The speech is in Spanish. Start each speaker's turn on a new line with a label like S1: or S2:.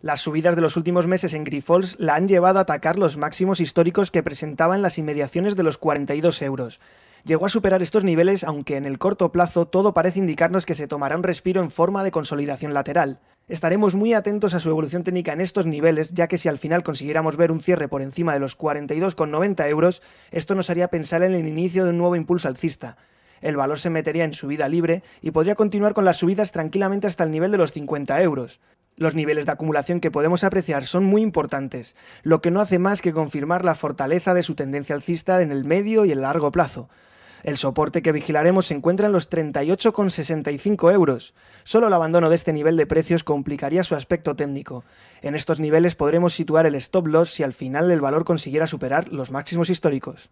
S1: Las subidas de los últimos meses en Grifols la han llevado a atacar los máximos históricos que presentaban las inmediaciones de los 42 euros. Llegó a superar estos niveles, aunque en el corto plazo todo parece indicarnos que se tomará un respiro en forma de consolidación lateral. Estaremos muy atentos a su evolución técnica en estos niveles, ya que si al final consiguiéramos ver un cierre por encima de los 42,90 euros, esto nos haría pensar en el inicio de un nuevo impulso alcista el valor se metería en subida libre y podría continuar con las subidas tranquilamente hasta el nivel de los 50 euros. Los niveles de acumulación que podemos apreciar son muy importantes, lo que no hace más que confirmar la fortaleza de su tendencia alcista en el medio y el largo plazo. El soporte que vigilaremos se encuentra en los 38,65 euros. Solo el abandono de este nivel de precios complicaría su aspecto técnico. En estos niveles podremos situar el stop loss si al final el valor consiguiera superar los
S2: máximos históricos.